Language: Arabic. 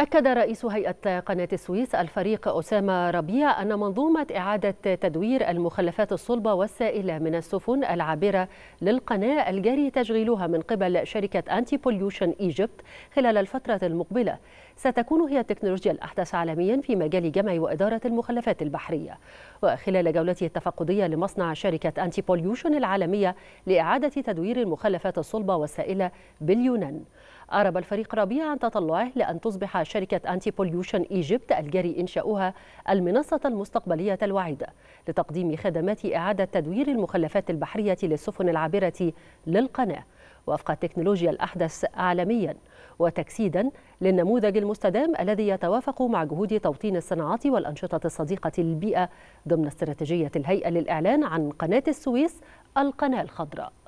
أكد رئيس هيئة قناة السويس الفريق أسامة ربيع أن منظومة إعادة تدوير المخلفات الصلبة والسائلة من السفن العابرة للقناة الجاري تشغيلها من قبل شركة أنتي بوليوشن إيجيبت خلال الفترة المقبلة ستكون هي التكنولوجيا الأحدث عالميا في مجال جمع وإدارة المخلفات البحرية وخلال جولته التفقدية لمصنع شركة أنتي بوليوشن العالمية لإعادة تدوير المخلفات الصلبة والسائلة باليونان أعرب الفريق ربيع عن تطلعه لأن تصبح شركة أنتي بوليوشن إيجيبت الجاري إنشاؤها المنصة المستقبلية الوعيدة لتقديم خدمات إعادة تدوير المخلفات البحرية للسفن العابرة للقناة وفق التكنولوجيا الأحدث عالميا وتجسيدا للنموذج المستدام الذي يتوافق مع جهود توطين الصناعات والأنشطة الصديقة للبيئة ضمن استراتيجية الهيئة للإعلان عن قناة السويس القناة الخضراء